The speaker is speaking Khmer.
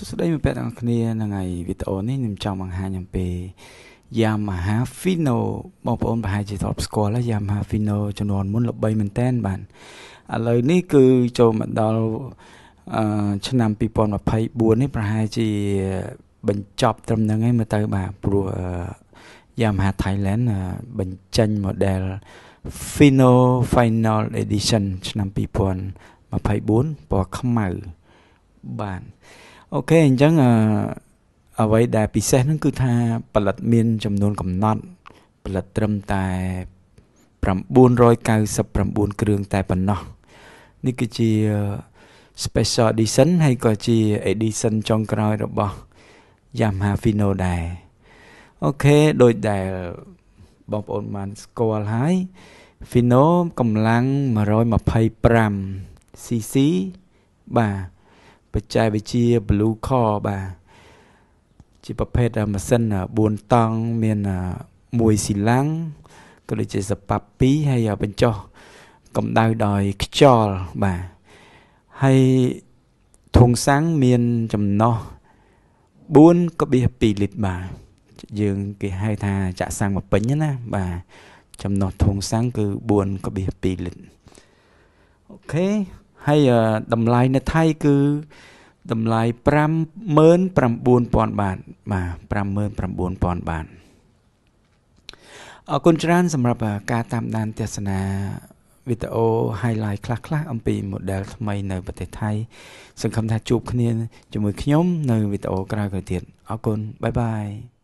សួស្តីមិត្តភក្តិទាំងគ្នាថ្ងៃវីដេអូនេះខ្ញុំចង់បង្ហាញអំពី Yamaha Fino បងប្អូនប្រហែលជាធ្លាប់ស្គាល់ហើយ Yamaha Fino ចំនួនមុន ល្បីមែនតែនបានឥឡូវនេះគឺចូលមកដល់ឆ្នាំ2024នេះប្រហែលជាបញ្ចប់ត្រឹមហ្នឹងឯងមើលទៅបាទព្រោះ Yamaha Thailand បញ្ចេញ model Fino Final Edition ឆ្នាំ2024ពណ៌ខ្មៅបាទអូខេអញ្ចឹងអឺអ្វីដែលពិសេសហ្នឹងគឺថាផលិតមាន ចំនួនកំណត់ផលិតត្រឹមតែ999គ្រឿងតែប៉ុណ្ណោះនេះគឺជា special edition ហើយក៏ជា edition ចុងក្រោយរបស់ Yamaha Fino ដែរអូខេដូចដែលបងប្អូនបានស្គាល់ហើយ Fino កម្លាំង 125cc បាទបច្ចេកវិទ្យា Blue Core បាទជាប្រភេទម៉ាស៊ីន4តង់មានមួយស៊ីឡាំងក៏ដូចជាសប៉ាប់2ហើយបញ្ចុះកម្ដៅដោយខ្យល់បាទហើយធុងសាំងមានចំណោះ4.2លីត្របាទយើង គេហៅថាចាក់សាំងមកពេញណាបាទចំណោះធុងសាំងគឺ4.2លីត្រអូខេហើយតម្លៃនៅថៃគឺតម្លៃ59000បាតបាទ59000បាតអរគុណច្រើន សម្រាប់ការតាមដានទស្សនាវីដេអូ highlight ខ្លះៗអំពី model ថ្មីនៅប្រទេសថៃ សង្ឃឹមថាជួបគ្នាជាមួយខ្ញុំនៅវីដេអូក្រោយៗទៀតអរគុណបាយបាយ